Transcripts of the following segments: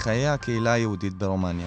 מחיי הקהילה היהודית ברומניה.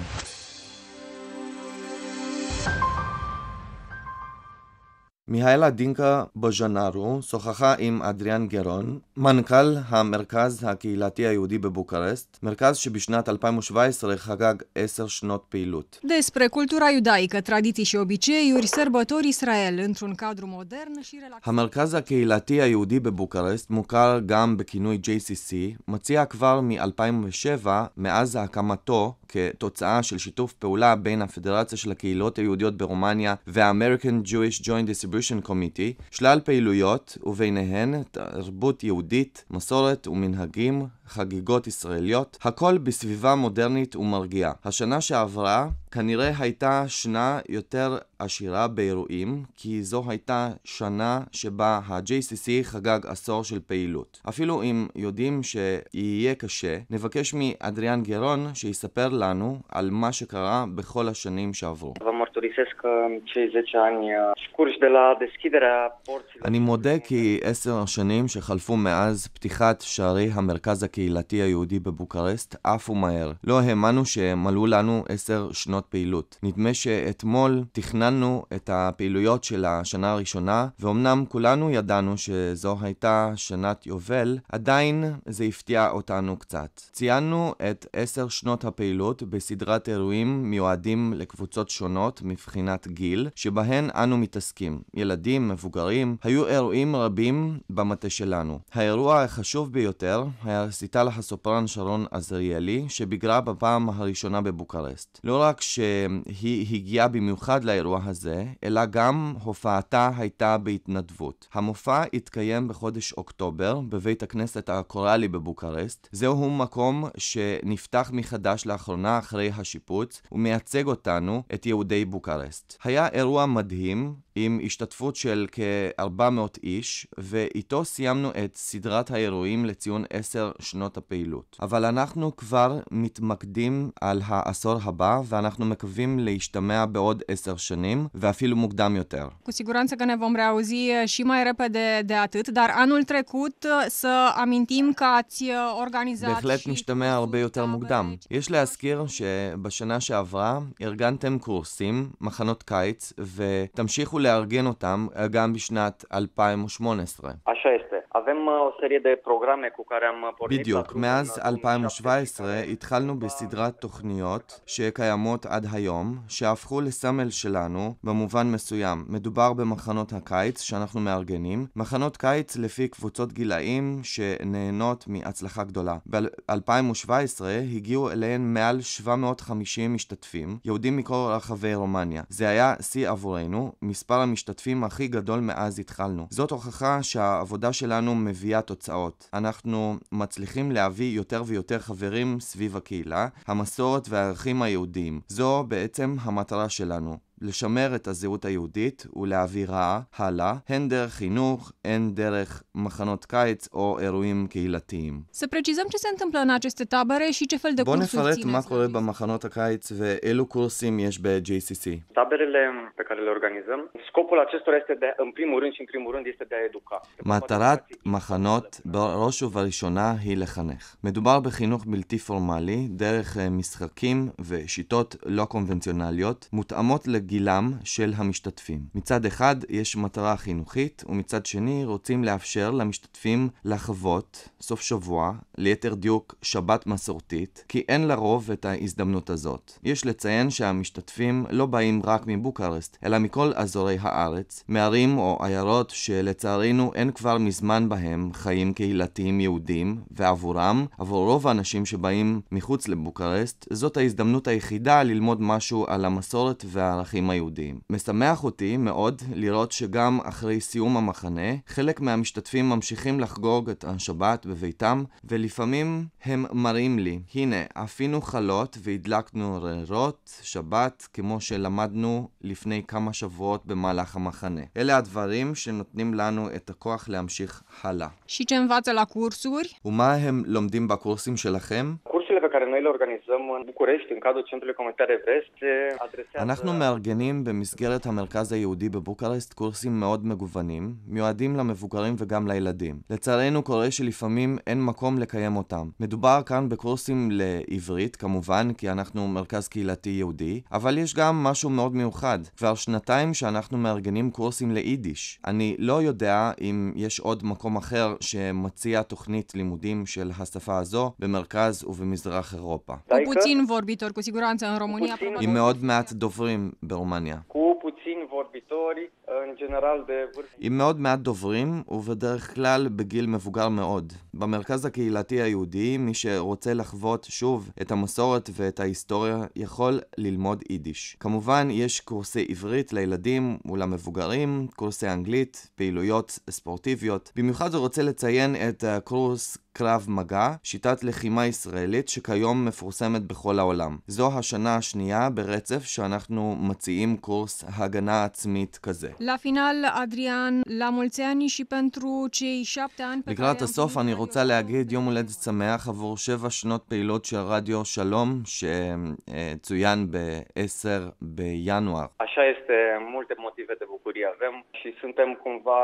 מיהלה דינקה בוז'נארו שוחחה עם אדריאן גרון, מנכ"ל המרכז הקהילתי היהודי בבוקרשט, מרכז שבשנת 2017 חגג עשר שנות פעילות. Despre cultura iudaică, tradiții și obiceiuri, sărbători Israel într-un cadru modern și המרכז הקהילתי היהודי בבוקרשט, מוכר גם בכינוי JCC, מציע כבר מ-2007, מאז הקמתו, כתוצאה של שיתוף פעולה בין הפדרציה של הקהילות היהודיות ברומניה וה-American Jewish Joint Distribution Resolution Committee שלל פעילויות, וביניהן תרבות יהודית, מסורת ומנהגים, חגיגות ישראליות, הכל בסביבה מודרנית ומרגיעה. השנה שעברה כנראה הייתה שנה יותר עשירה באירועים, כי זו הייתה שנה שבה ה-JCC חגג עשור של פעילות. אפילו אם יודעים שיהיה קשה, נבקש מאדריאן גרון שיספר לנו על מה שקרה בכל השנים שעברו. mărturisesc că în cei 10 ani uh, scurși de la deschiderea porților... אני מודה כי עשר השנים שחלפו מאז פתיחת שערי המרכז הקהילתי היהודי בבוקרשט עפו מהר. לא האמנו שמלאו לנו עשר שנות פעילות. נדמה שאתמול תכננו את הפעילויות של השנה הראשונה, ואומנם כולנו ידענו שזו הייתה שנת יובל, עדיין זה הפתיע אותנו קצת. ציינו את עשר שנות הפעילות בסדרת אירועים מיועדים לקבוצות שונות מבחינת גיל, שבהן אנו מתעסקים. ילדים, מבוגרים, היו אירועים רבים במטה שלנו. האירוע החשוב ביותר היה רסיטל הסופרן שרון עזריאלי, שביגרה בפעם הראשונה בבוקרשט. לא רק שהיא הגיעה במיוחד לאירוע הזה, אלא גם הופעתה הייתה בהתנדבות. המופע התקיים בחודש אוקטובר בבית הכנסת הקוראלי בבוקרשט. זהו מקום שנפתח מחדש לאחרונה אחרי השיפוץ, ומייצג אותנו, את יהודי בוקרשט. היה אירוע מדהים עם השתתפות של כ-400 איש, ואיתו סיימנו את סדרת האירועים לציון עשר שנות הפעילות. אבל אנחנו כבר מתמקדים על העשור הבא, ואנחנו מקווים להשתמע בעוד עשר שנים, ואפילו מוקדם יותר. Uh, uh, uh, בהחלט משתמע הרבה יותר מוקדם. יש להזכיר שבשנה שעברה ארגנתם קורסים, מחנות קיץ, ותמשיכו לארגן אותם אה, גם בשנת 2018. השייסט. avem uh, o serie de programe cu care am pornit. בדיוק, מאז 2017 התחלנו בסדרת תוכניות שקיימות עד היום, שהפכו לסמל שלנו במובן מסוים. מדובר במחנות הקיץ שאנחנו מארגנים, מחנות קיץ לפי קבוצות גילאים שנהנות מהצלחה גדולה. ב-2017 הגיעו אליהן מעל 750 משתתפים, יהודים מכל רחבי רומניה. זה היה שיא עבורנו, מספר המשתתפים הכי גדול מאז התחלנו. זאת הוכחה שהעבודה שלנו שלנו מביאה תוצאות. אנחנו מצליחים להביא יותר ויותר חברים סביב הקהילה, המסורת והערכים היהודיים. זו בעצם המטרה שלנו. לשמר את הזהות היהודית ולהעבירה הלאה, הן דרך חינוך, הן דרך מחנות קיץ או אירועים קהילתיים. בואו נפרט מה קורה במחנות הקיץ ואילו קורסים יש ב-JCC. מטרת מחנות בראש ובראשונה היא לחנך. מדובר בחינוך בלתי פורמלי דרך משחקים ושיטות לא קונבנציונליות, מותאמות לגיל גילם של המשתתפים. מצד אחד יש מטרה חינוכית, ומצד שני רוצים לאפשר למשתתפים לחוות סוף שבוע, ליתר דיוק שבת מסורתית, כי אין לרוב את ההזדמנות הזאת. יש לציין שהמשתתפים לא באים רק מבוקרשט, אלא מכל אזורי הארץ, מערים או עיירות שלצערנו אין כבר מזמן בהם חיים קהילתיים יהודים, ועבורם, עבור רוב האנשים שבאים מחוץ לבוקרשט, זאת ההזדמנות היחידה ללמוד משהו על המסורת והערכים החיילים היהודים. משמח אותי מאוד לראות שגם אחרי סיום המחנה, חלק מהמשתתפים ממשיכים לחגוג את השבת בביתם, ולפעמים הם מראים לי, הנה, אפינו חלות והדלקנו נרות שבת, כמו שלמדנו לפני כמה שבועות במהלך המחנה. אלה הדברים שנותנים לנו את הכוח להמשיך הלאה. ומה הם לומדים בקורסים שלכם? cele pe care noi le organizăm în București, în cadrul Centrului Comunitar Evres, adresează... אנחנו מארגנים במסגרת המרכז היהודי בבוקרשט קורסים מאוד מגוונים, מיועדים למבוגרים וגם לילדים. לצערנו קורה שלפעמים אין מקום לקיים אותם. מדובר כאן בקורסים לעברית, כמובן, כי אנחנו מרכז קהילתי יהודי, אבל יש גם משהו מאוד מיוחד. כבר שנתיים שאנחנו מארגנים קורסים ליידיש. אני לא יודע אם יש עוד מקום אחר שמציע תוכנית לימודים של השפה הזו במרכז ובמזרח. מזרח אירופה. Cu puțin vorbitori, cu siguranță, în România. Cu מאוד מעט דוברים ברומניה. עם מאוד מעט דוברים, ובדרך כלל בגיל מבוגר מאוד. במרכז הקהילתי היהודי, מי שרוצה לחוות שוב את המסורת ואת ההיסטוריה, יכול ללמוד יידיש. כמובן, יש קורסי עברית לילדים ולמבוגרים, קורסי אנגלית, פעילויות ספורטיביות. במיוחד הוא רוצה לציין את הקורס קרב מגע, שיטת לחימה ישראלית שכיום מפורסמת בכל העולם. זו השנה השנייה ברצף שאנחנו מציעים קורס הגנה עצמית כזה. לקראת הסוף אני רוצה להגיד יום הולדת שמח עבור שבע שנות פעילות של רדיו שלום, שצוין ב-10 בינואר. השעה multe motive de bucurie avem și suntem cumva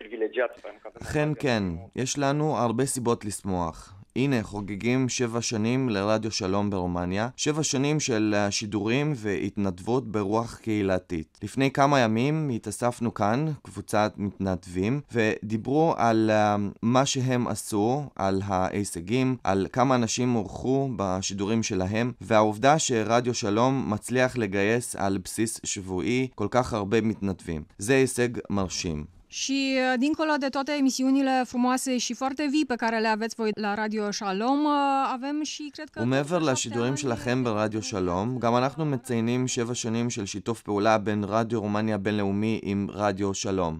privilegiați. אכן כן, יש לנו הרבה סיבות לשמוח. הנה, חוגגים שבע שנים לרדיו שלום ברומניה, שבע שנים של אה, שידורים והתנדבות ברוח קהילתית. לפני כמה ימים התאספנו כאן, קבוצת מתנדבים, ודיברו על אה, מה שהם עשו, על ההישגים, על כמה אנשים אורחו בשידורים שלהם, והעובדה שרדיו שלום מצליח לגייס על בסיס שבועי כל כך הרבה מתנדבים. זה הישג מרשים. Și uh, dincolo de toate emisiunile frumoase și foarte vii pe care le aveți voi la Radio Shalom, uh, avem și cred că... ומעבר לשידורים שלכם ברדיו שלום, גם אנחנו מציינים שבע שנים של שיתוף פעולה בין רדיו רומניה הבינלאומי עם רדיו שלום.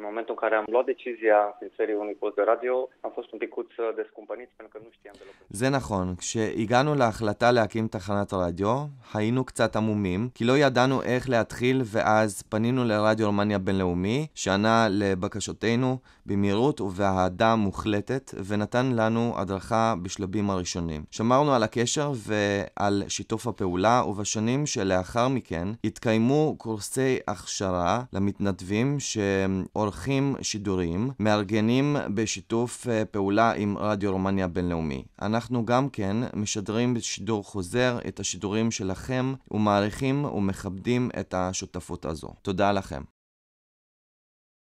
În momentul în care am luat decizia înființării unui post de radio, am fost un picuț uh, descumpăniți pentru că nu știam deloc. זה נכון, כשהגענו להחלטה להקים תחנת רדיו, היינו קצת עמומים, כי לא ידענו איך להתחיל, ואז פנינו לרדיו רומניה בינלאומי, שענה לבקשותינו במהירות ובאהדה מוחלטת, ונתן לנו הדרכה בשלבים הראשונים. שמרנו על הקשר ועל שיתוף הפעולה, ובשנים שלאחר מכן התקיימו קורסי הכשרה למתנדבים, שאור עורכים שידורים, מארגנים בשיתוף אה, פעולה עם רדיו רומניה הבינלאומי. אנחנו גם כן משדרים בשידור חוזר את השידורים שלכם ומעריכים ומכבדים את השותפות הזו. תודה לכם.